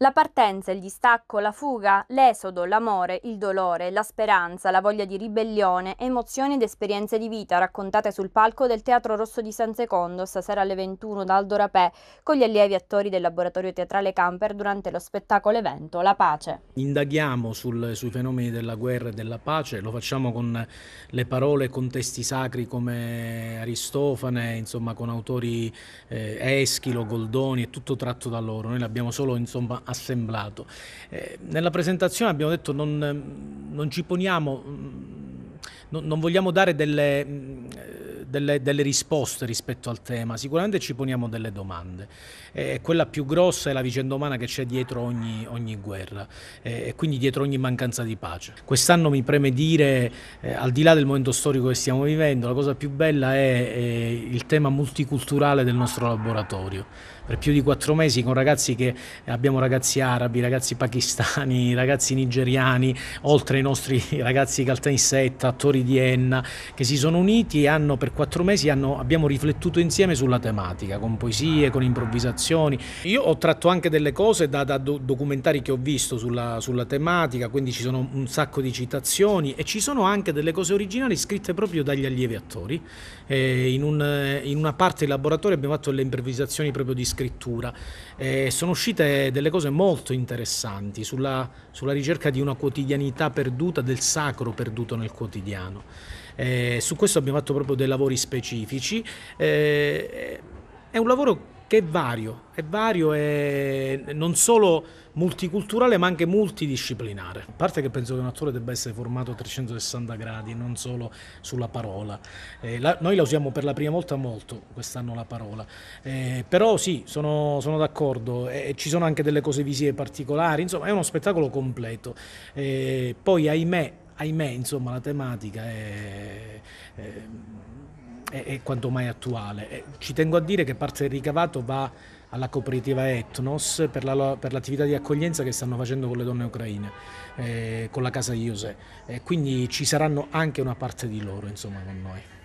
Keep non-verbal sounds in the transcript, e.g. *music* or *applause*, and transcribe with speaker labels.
Speaker 1: La partenza, il distacco, la fuga, l'esodo, l'amore, il dolore, la speranza, la voglia di ribellione, emozioni ed esperienze di vita raccontate sul palco del Teatro Rosso di San Secondo stasera alle 21 da Aldo Rapè con gli allievi attori del laboratorio teatrale Camper durante lo spettacolo evento La Pace.
Speaker 2: Indaghiamo sul, sui fenomeni della guerra e della pace, lo facciamo con le parole, con testi sacri come Aristofane, insomma con autori eh, Eschilo, Goldoni, è tutto tratto da loro. Noi l'abbiamo solo insomma assemblato. Eh, nella presentazione abbiamo detto non, non ci poniamo, mm, non, non vogliamo dare delle mm, delle, delle, risposte rispetto al tema, sicuramente ci poniamo delle domande. E eh, quella più grossa è la vicenda umana che c'è dietro ogni, ogni guerra eh, e quindi dietro ogni mancanza di pace. Quest'anno mi preme dire, eh, al di là del momento storico che stiamo vivendo, la cosa più bella è, è eh, il tema multiculturale del nostro laboratorio. Per più di quattro mesi con ragazzi che abbiamo ragazzi arabi, ragazzi pakistani, *laughs* ragazzi nigeriani, oltre ai nostri *laughs* ragazzi caltanissetta, attori di Enna, che si sono uniti e hanno per quattro quattro mesi hanno, abbiamo riflettuto insieme sulla tematica, con poesie, con improvvisazioni. Io ho tratto anche delle cose da, da documentari che ho visto sulla, sulla, tematica, quindi ci sono un sacco di citazioni e ci sono anche delle cose originali scritte proprio dagli allievi attori. Eh, in, un, eh, in, una parte del laboratorio abbiamo fatto delle improvvisazioni proprio di scrittura. Eh, sono uscite delle cose molto interessanti sulla, sulla ricerca di una quotidianità perduta, del sacro perduto nel quotidiano. Eh, su questo abbiamo fatto proprio dei lavori specifici. Eh, è un lavoro che è vario, è vario e non solo multiculturale ma anche multidisciplinare. A parte che penso che un attore debba essere formato a 360 gradi, non solo sulla parola. Eh, la, noi la usiamo per la prima volta molto quest'anno la parola, eh, però sì, sono, sono d'accordo, eh, ci sono anche delle cose visive particolari, insomma è uno spettacolo completo. Eh, poi ahimè ahimè, insomma, la tematica è, è, è, quanto mai attuale. ci tengo a dire che parte del ricavato va alla cooperativa Etnos per, la, per, l'attività di accoglienza che stanno facendo con le donne ucraine, eh, con la casa di José. quindi ci saranno anche una parte di loro insomma, con noi.